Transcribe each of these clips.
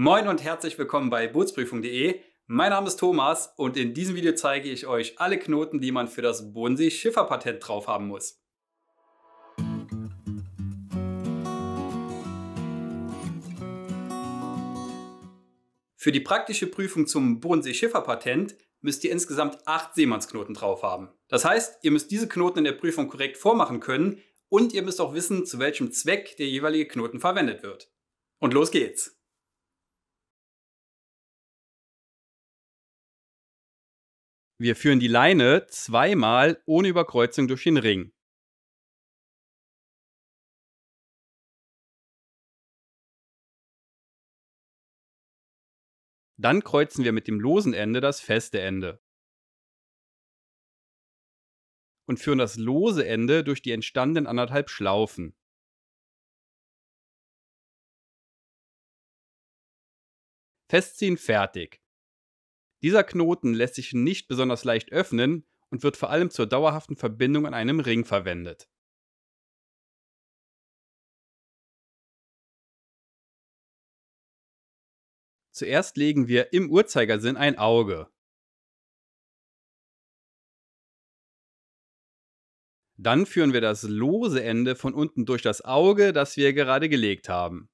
Moin und herzlich willkommen bei bootsprüfung.de. Mein Name ist Thomas und in diesem Video zeige ich euch alle Knoten, die man für das Bodensee-Schifferpatent drauf haben muss. Für die praktische Prüfung zum Bodensee-Schifferpatent müsst ihr insgesamt 8 Seemannsknoten drauf haben. Das heißt, ihr müsst diese Knoten in der Prüfung korrekt vormachen können und ihr müsst auch wissen, zu welchem Zweck der jeweilige Knoten verwendet wird. Und los geht's! Wir führen die Leine zweimal ohne Überkreuzung durch den Ring. Dann kreuzen wir mit dem losen Ende das feste Ende und führen das lose Ende durch die entstandenen anderthalb Schlaufen. Festziehen fertig. Dieser Knoten lässt sich nicht besonders leicht öffnen und wird vor allem zur dauerhaften Verbindung an einem Ring verwendet. Zuerst legen wir im Uhrzeigersinn ein Auge. Dann führen wir das lose Ende von unten durch das Auge, das wir gerade gelegt haben.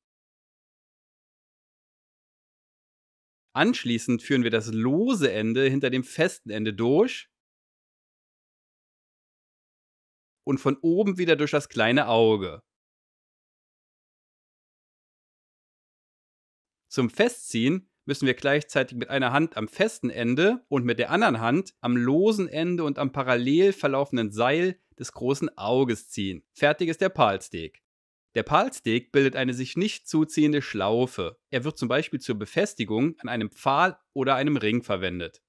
Anschließend führen wir das lose Ende hinter dem festen Ende durch und von oben wieder durch das kleine Auge. Zum Festziehen müssen wir gleichzeitig mit einer Hand am festen Ende und mit der anderen Hand am losen Ende und am parallel verlaufenden Seil des großen Auges ziehen. Fertig ist der Palsteg. Der Palsteg bildet eine sich nicht zuziehende Schlaufe. Er wird zum Beispiel zur Befestigung an einem Pfahl oder einem Ring verwendet.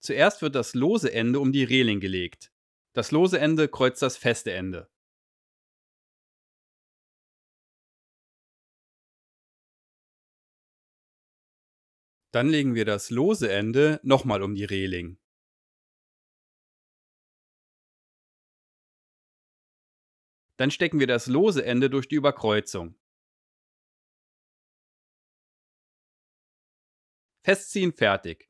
Zuerst wird das lose Ende um die Reling gelegt. Das lose Ende kreuzt das feste Ende. Dann legen wir das lose Ende nochmal um die Reling. Dann stecken wir das lose Ende durch die Überkreuzung. Festziehen fertig.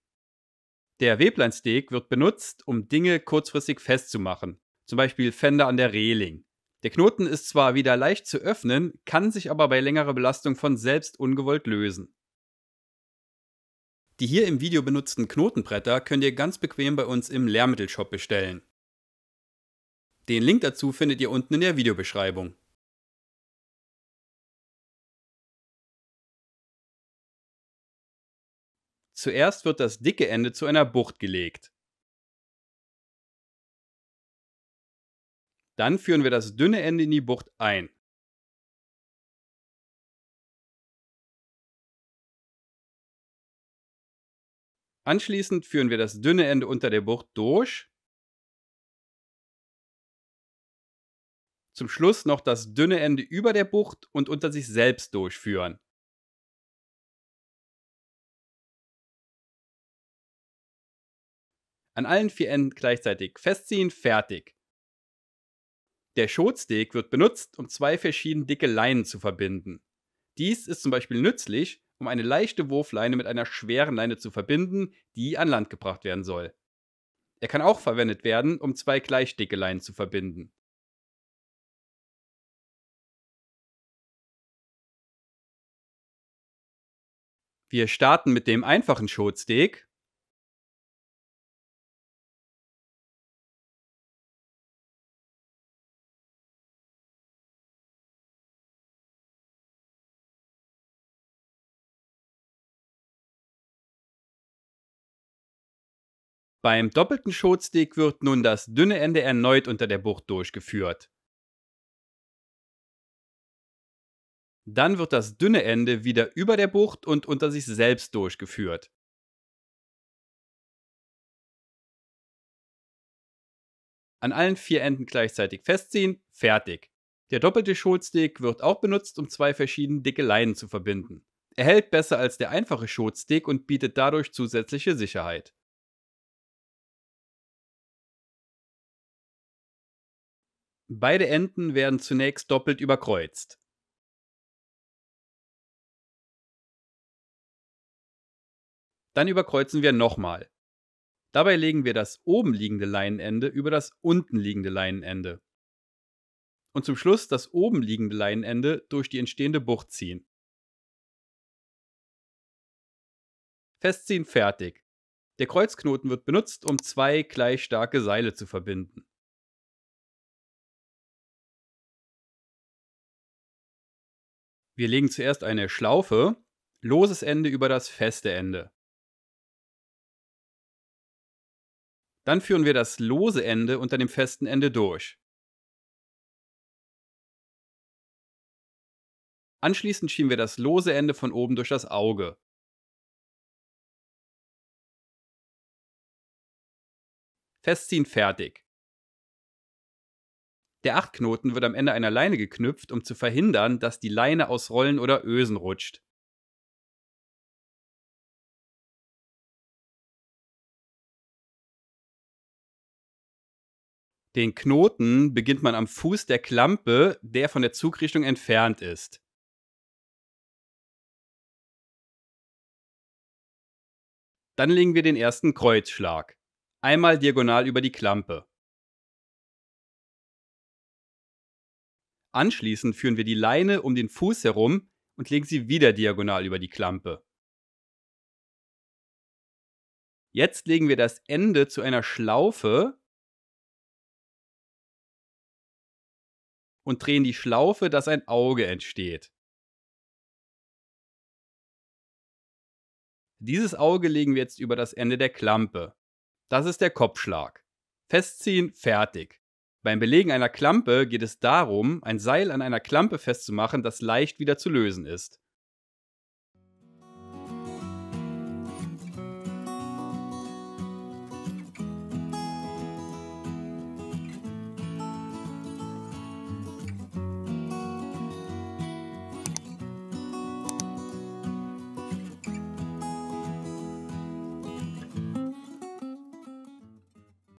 Der Weblinesteg wird benutzt, um Dinge kurzfristig festzumachen, zum Beispiel Fender an der Reling. Der Knoten ist zwar wieder leicht zu öffnen, kann sich aber bei längerer Belastung von selbst ungewollt lösen. Die hier im Video benutzten Knotenbretter könnt ihr ganz bequem bei uns im Lehrmittelshop bestellen. Den Link dazu findet ihr unten in der Videobeschreibung. Zuerst wird das dicke Ende zu einer Bucht gelegt. Dann führen wir das dünne Ende in die Bucht ein. Anschließend führen wir das dünne Ende unter der Bucht durch zum Schluss noch das dünne Ende über der Bucht und unter sich selbst durchführen. An allen vier Enden gleichzeitig festziehen, fertig. Der Schotsteg wird benutzt, um zwei verschiedene dicke Leinen zu verbinden. Dies ist zum Beispiel nützlich, um eine leichte Wurfleine mit einer schweren Leine zu verbinden, die an Land gebracht werden soll. Er kann auch verwendet werden, um zwei gleich dicke Leinen zu verbinden. Wir starten mit dem einfachen Showsteak. Beim doppelten Shotsteak wird nun das dünne Ende erneut unter der Bucht durchgeführt Dann wird das dünne Ende wieder über der Bucht und unter sich selbst durchgeführt. An allen vier Enden gleichzeitig festziehen, fertig. Der doppelte Schotstick wird auch benutzt, um zwei verschiedene dicke Leinen zu verbinden. Er hält besser als der einfache Schotstick und bietet dadurch zusätzliche Sicherheit. Beide Enden werden zunächst doppelt überkreuzt. Dann überkreuzen wir nochmal. Dabei legen wir das oben liegende Leinenende über das unten liegende Leinenende. Und zum Schluss das oben liegende Leinenende durch die entstehende Bucht ziehen. Festziehen fertig. Der Kreuzknoten wird benutzt, um zwei gleich starke Seile zu verbinden. Wir legen zuerst eine Schlaufe, loses Ende über das feste Ende. Dann führen wir das lose Ende unter dem festen Ende durch. Anschließend schieben wir das lose Ende von oben durch das Auge. Festziehen fertig. Der Achtknoten wird am Ende einer Leine geknüpft, um zu verhindern, dass die Leine aus Rollen oder Ösen rutscht. Den Knoten beginnt man am Fuß der Klampe, der von der Zugrichtung entfernt ist. Dann legen wir den ersten Kreuzschlag. Einmal diagonal über die Klampe. Anschließend führen wir die Leine um den Fuß herum und legen sie wieder diagonal über die Klampe. Jetzt legen wir das Ende zu einer Schlaufe und drehen die Schlaufe, dass ein Auge entsteht. Dieses Auge legen wir jetzt über das Ende der Klampe. Das ist der Kopfschlag. Festziehen, fertig. Beim Belegen einer Klampe geht es darum, ein Seil an einer Klampe festzumachen, das leicht wieder zu lösen ist.